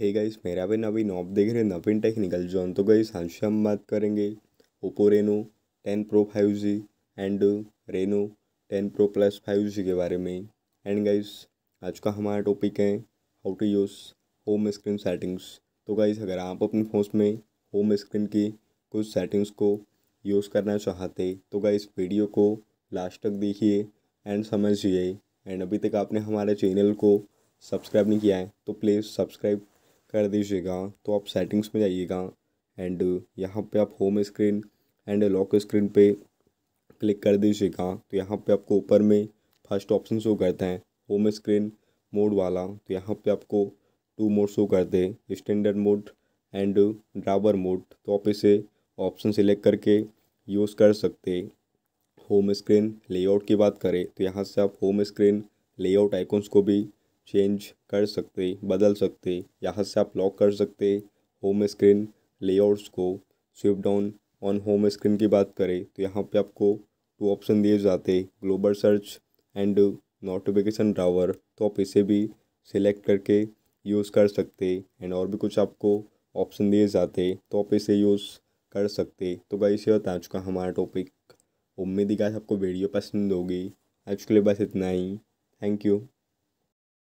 hey guys मेरा भी नवीन ऑप देख रहे नवीन टेक्निकल जोन तो गाइस आज हम बात करेंगे Oppo Reno ten pro five G and Reno ten pro plus five G के बारे में एंड गाइस आज का हमारा टॉपिक है how to use home screen settings तो गाइस अगर आप अपने फोन में होम स्क्रीन की कुछ सेटिंग्स को यूज़ करना चाहते तो गाइस वीडियो को लास्ट तक देखिए एंड समझिए एंड अभी तक आपने हमारे चैनल को सब्सक्राइब नहीं किया है तो प्लीज़ सब्सक्राइब कर दीजिएगा तो आप सेटिंग्स में जाइएगा एंड यहाँ पे आप home screen and lock screen पे क्लिक कर दीजिएगा तो यहाँ पे आपको ऊपर में फर्स्ट ऑप्शन शो करता है होम स्क्रीन मोड वाला तो यहाँ पे आपको टू मोड शो करते हैं standard mode and drawer mode तो आप इसे ऑप्शन सिलेक्ट करके यूज़ कर सकते होम स्क्रीन लेआउट की बात करें तो यहाँ से आप होम स्क्रीन लेआउट आइकॉन्स को भी चेंज कर सकते बदल सकते यहाँ से आप लॉक कर सकते होम स्क्रीन लेआउट्स को swipe down on home screen की बात करें तो यहाँ पे आपको टू ऑप्शन दिए जाते global search and notification drawer तो आप इसे भी सिलेक्ट करके यूज़ कर सकते एंड और भी कुछ आपको ऑप्शन दिए जाते तो आप इसे यूज़ कर सकते तो भाई इसे आज का हमारा टॉपिक उम्मीद ही आपको वीडियो पसंद होगी आज के लिए बस इतना ही थैंक यू